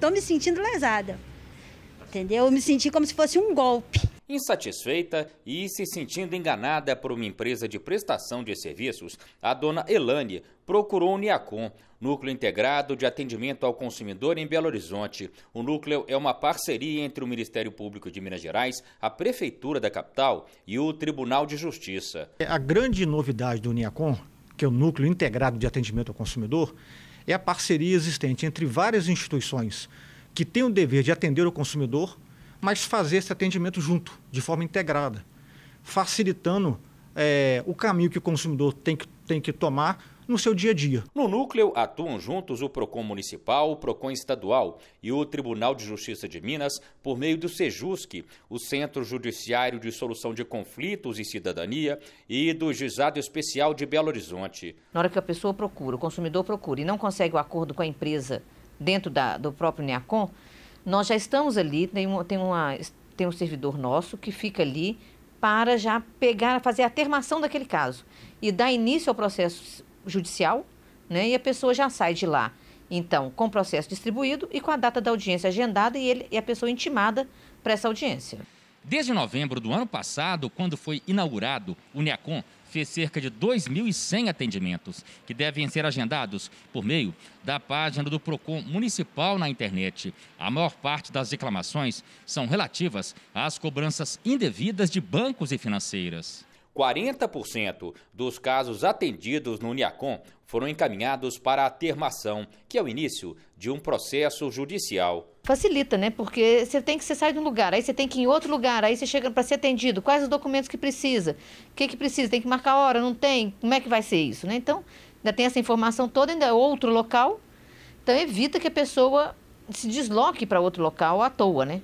estou me sentindo lesada. Entendeu? Eu me senti como se fosse um golpe. Insatisfeita e se sentindo enganada por uma empresa de prestação de serviços, a dona Elane procurou o NIACOM, Núcleo Integrado de Atendimento ao Consumidor em Belo Horizonte. O núcleo é uma parceria entre o Ministério Público de Minas Gerais, a Prefeitura da capital e o Tribunal de Justiça. É a grande novidade do NIACOM que é o Núcleo Integrado de Atendimento ao Consumidor, é a parceria existente entre várias instituições que têm o dever de atender o consumidor, mas fazer esse atendimento junto, de forma integrada, facilitando é, o caminho que o consumidor tem que, tem que tomar no seu dia a dia. No núcleo atuam juntos o PROCON Municipal, o PROCON Estadual e o Tribunal de Justiça de Minas, por meio do SEJUSC, o Centro Judiciário de Solução de Conflitos e Cidadania, e do Juizado Especial de Belo Horizonte. Na hora que a pessoa procura, o consumidor procura e não consegue o acordo com a empresa dentro da, do próprio Neacon nós já estamos ali, tem, uma, tem, uma, tem um servidor nosso que fica ali para já pegar, fazer a termação daquele caso e dar início ao processo judicial, né? E a pessoa já sai de lá, então, com o processo distribuído e com a data da audiência agendada e, ele, e a pessoa intimada para essa audiência. Desde novembro do ano passado, quando foi inaugurado, o NEACOM fez cerca de 2.100 atendimentos, que devem ser agendados por meio da página do PROCON Municipal na internet. A maior parte das reclamações são relativas às cobranças indevidas de bancos e financeiras. 40% dos casos atendidos no NIACOM foram encaminhados para a termação, que é o início de um processo judicial facilita, né? Porque você tem que você sai de um lugar, aí você tem que ir em outro lugar, aí você chega para ser atendido, quais os documentos que precisa, o que que precisa, tem que marcar hora, não tem, como é que vai ser isso, né? Então, ainda tem essa informação toda, ainda é outro local, então evita que a pessoa se desloque para outro local à toa, né?